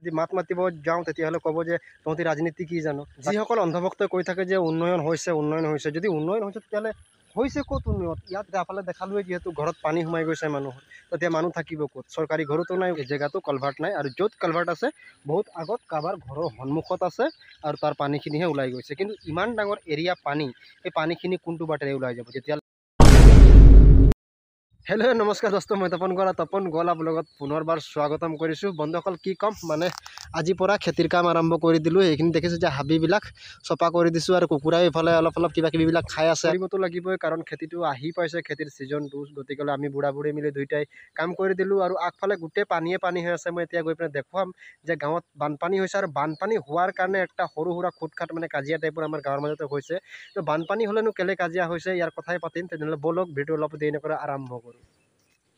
যদি মাত মাতিব যাওঁ তেতিয়াহ'লে ক'ব যে তহঁতি ৰাজনীতি কি জানো যিসকল অন্ধভক্তই কৈ থাকে যে উন্নয়ন হৈছে উন্নয়ন হৈছে যদি উন্নয়ন হৈছে তেতিয়াহ'লে হৈছে ক'ত উন্নয়ন ইয়াত এফালে দেখালোৱে যিহেতু ঘৰত পানী সোমাই গৈছে মানুহৰ তেতিয়া মানুহ থাকিব ক'ত চৰকাৰী ঘৰতো নাই জেগাটো কলভাৰ্ট নাই আৰু য'ত কলভাৰ্ট আছে বহুত আগত কাৰোবাৰ ঘৰৰ সন্মুখত আছে আৰু তাৰ পানীখিনিহে ওলাই গৈছে কিন্তু ইমান ডাঙৰ এৰিয়া পানী সেই পানীখিনি কোনটো বাটেৰে ওলাই যাব তেতিয়া হেল্ল' নমস্কাৰ দোষ মই তপন গৰা তপন গল ব্লগত পুনৰবাৰ স্বাগতম কৰিছোঁ বন্ধুসকল কি ক'ম মানে আজিৰ পৰা খেতিৰ কাম আৰম্ভ কৰি দিলোঁ সেইখিনি দেখিছোঁ যে হাবিবিলাক চফা কৰি দিছোঁ আৰু কুকুৰা এইফালে অলপ অলপ কিবা কিবাকিবিবিলাক খাই আছে আহিবতো লাগিবই কাৰণ খেতিটো আহি পাইছে খেতিৰ ছিজনটো গতিকে আমি বুঢ়া বুঢ়ী মিলি দুইটাই কাম কৰি দিলোঁ আৰু আগফালে গোটেই পানীয়ে পানী হৈ আছে মই এতিয়া গৈ পিনে দেখুৱাম যে গাঁৱত বানপানী হৈছে আৰু বানপানী হোৱাৰ কাৰণে এটা সৰু সুৰা খুটখাট মানে কাজিয়া টাইপৰ আমাৰ গাঁৱৰ মাজতে হৈছে তো বানপানী হ'লেনো কেলে কাজিয়া হৈছে ইয়াৰ কথাই পাতিম তেনেহ'লে ব'লক ভিডিঅ' অলপ দেৰি নকৰা আৰম্ভ কৰোঁ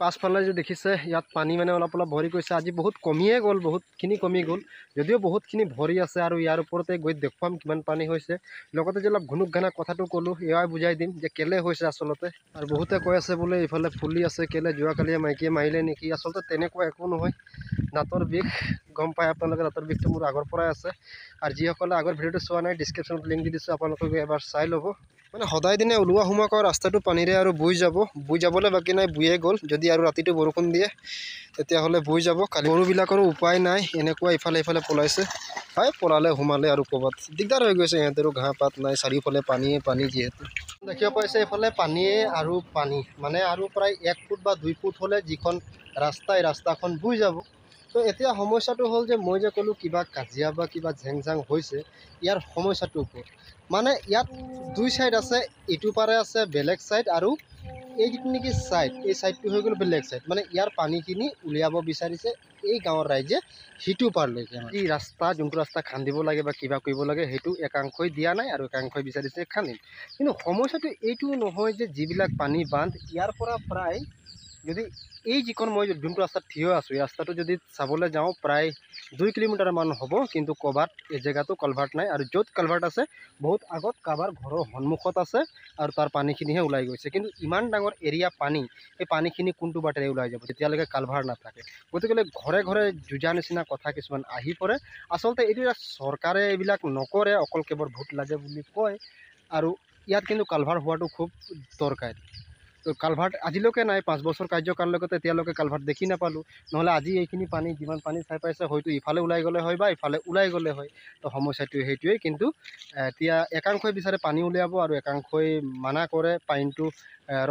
পাছফালে যদি দেখিছে ইয়াত পানী মানে অলপ অলপ ভৰি গৈছে আজি বহুত কমিয়ে গ'ল বহুতখিনি কমি গ'ল যদিও বহুতখিনি ভৰি আছে আৰু ইয়াৰ ওপৰতে গৈ দেখুৱাম কিমান পানী হৈছে লগতে যে অলপ ঘুনুক ঘানা কথাটো ক'লোঁ এয়াই বুজাই দিম যে কেলে হৈছে আচলতে আৰু বহুতে কৈ আছে বোলে এইফালে ফুলি আছে কেলে যোৱাকালিয়ে মাইকীয়ে মাৰিলে নেকি আচলতে তেনেকুৱা একো নহয় দাঁতৰ বিষ গম পায় আপোনালোকে দাঁতৰ বিষটো মোৰ আগৰ পৰাই আছে আৰু যিসকলে আগৰ ভিডিঅ'টো চোৱা নাই ডিছক্ৰিপশ্যনত লিংক দি দিছোঁ আপোনালোকে এবাৰ চাই ল'ব মানে সদায় দিনে ওলোৱা সোমোৱা কৰা ৰাস্তাটো পানীৰে আৰু বৈ যাব বৈ যাবলৈ বাকী নাই বৈয়ে গ'ল যদি আৰু ৰাতিটো বৰষুণ দিয়ে তেতিয়াহ'লে বৈ যাব কালি গৰুবিলাকৰো উপায় নাই এনেকুৱা ইফালে ইফালে পলাইছে হয় পলালে সোমালে আৰু ক'ৰবাত দিগদাৰ হৈ গৈছে ইহঁতৰো ঘাঁহ পাত নাই চাৰিওফালে পানীয়ে পানী যিহেতু দেখিব পাইছে এইফালে পানীয়ে আৰু পানী মানে আৰু প্ৰায় এক ফুট বা দুই ফুট হ'লে যিখন ৰাস্তাই ৰাস্তাখন বৈ যাব তো এতিয়া সমস্যাটো হ'ল যে মই যে ক'লোঁ কিবা কাজিয়া বা কিবা ঝেং ঝাং হৈছে ইয়াৰ সমস্যাটোৰ ওপৰত মানে ইয়াত দুই ছাইড আছে ইটো পাৰে আছে বেলেগ ছাইড আৰু এই যিটো নেকি ছাইড এই ছাইডটো হৈ গ'ল বেলেগ ছাইড মানে ইয়াৰ পানীখিনি উলিয়াব বিচাৰিছে এই গাঁৱৰ ৰাইজে সিটো পাৰলৈকে যি ৰাস্তা যোনটো ৰাস্তা খান্দিব লাগে বা কিবা কৰিব লাগে সেইটো একাংশই দিয়া নাই আৰু একাংশই বিচাৰিছে খান্দিম কিন্তু সমস্যাটো এইটো নহয় যে যিবিলাক পানী বান্ধ ইয়াৰ পৰা প্ৰায় যদি এই যিকোন মই যোনটো ৰাস্তাত থিয় আছোঁ এই ৰাস্তাটো যদি চাবলৈ যাওঁ প্ৰায় দুই কিলোমিটাৰমান হ'ব কিন্তু ক'ৰবাত এই জেগাটো কলভাৰ্ট নাই আৰু য'ত কলভাৰ্ট আছে বহুত আগত কাৰোবাৰ ঘৰৰ সন্মুখত আছে আৰু তাৰ পানীখিনিহে ওলাই গৈছে কিন্তু ইমান ডাঙৰ এৰিয়া পানী সেই পানীখিনি কোনটো বাটেৰে ওলাই যাব তেতিয়ালৈকে কালভাৰ নাথাকে গতিকেলৈ ঘৰে ঘৰে যুঁজাৰ নিচিনা কথা কিছুমান আহি পৰে আচলতে এতিয়া চৰকাৰে এইবিলাক নকৰে অকল কেৱল ভোট লাগে বুলি কয় আৰু ইয়াত কিন্তু কালভাৰ হোৱাটো খুব দৰকাৰী কালভাৰ্ট আজিলৈকে নাই পাঁচ বছৰ লগতে তেতিয়ালৈকে কালভাৰ্ট দেখি নাপালোঁ নহ'লে আজি এইখিনি পানী যিমান পানী চাই পাইছে হয়তো ইফালে ওলাই গ'লে হয় বা ইফালে ওলাই গ'লে হয় তো সমস্যাটো সেইটোৱেই কিন্তু এতিয়া একাংশই বিচাৰে পানী উলিয়াব আৰু একাংশই মানা কৰে পানীটো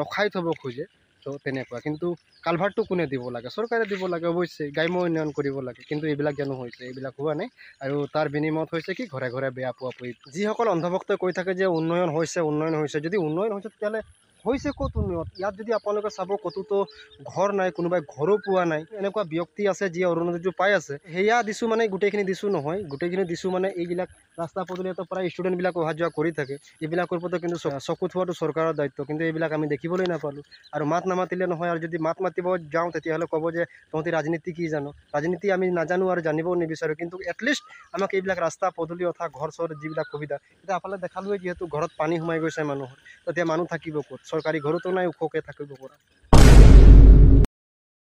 ৰখাই থ'ব খোজে তো তেনেকুৱা কিন্তু কালভাৰ্টটো কোনে দিব লাগে চৰকাৰে দিব লাগে অৱশ্যে গ্ৰাম্য উন্নয়ন কৰিব লাগে কিন্তু এইবিলাক জানো হৈছে এইবিলাক হোৱা নাই আৰু তাৰ বিনিময়ত হৈছে কি ঘৰে ঘৰে বেয়া পোৱা পুৰি যিসকল অন্ধভক্তই কৈ থাকে যে উন্নয়ন হৈছে উন্নয়ন হৈছে যদি উন্নয়ন হৈছে তেতিয়াহ'লে হৈছে ক'ত উন্নয়ন ইয়াত যদি আপোনালোকে চাব ক'তোতো ঘৰ নাই কোনোবাই ঘৰো পোৱা নাই এনেকুৱা ব্যক্তি আছে যিয়ে অৰুণোদয়টো পাই আছে সেয়া দিছোঁ মানে গোটেইখিনি দিছোঁ নহয় গোটেইখিনি দিছোঁ মানে এইবিলাক ৰাস্তা পদূলিয়েতো প্ৰায় ষ্টুডেণ্টবিলাক অহা যোৱা কৰি থাকে এইবিলাকৰ ওপৰতো কিন্তু চকু থোৱাটো চৰকাৰৰ দায়িত্ব কিন্তু এইবিলাক আমি দেখিবলৈ নাপালোঁ আৰু মাত নামাতিলে নহয় আৰু যদি মাত মাতিব যাওঁ তেতিয়াহ'লে ক'ব যে তহঁতি ৰাজনীতি কি জানো ৰাজনীতি আমি নাজানো আৰু জানিবও নিবিচাৰোঁ কিন্তু এটলিষ্ট আমাক এইবিলাক ৰাস্তা পদূলি অথা ঘৰ চৰ যিবিলাক সুবিধা এতিয়া আফালে দেখালোৱে যিহেতু ঘৰত পানী সোমাই গৈছে মানুহৰ তেতিয়া মানুহ থাকিব ক'ত চৰকাৰী ঘৰতো নাই ওখকৈ থাকিব পৰা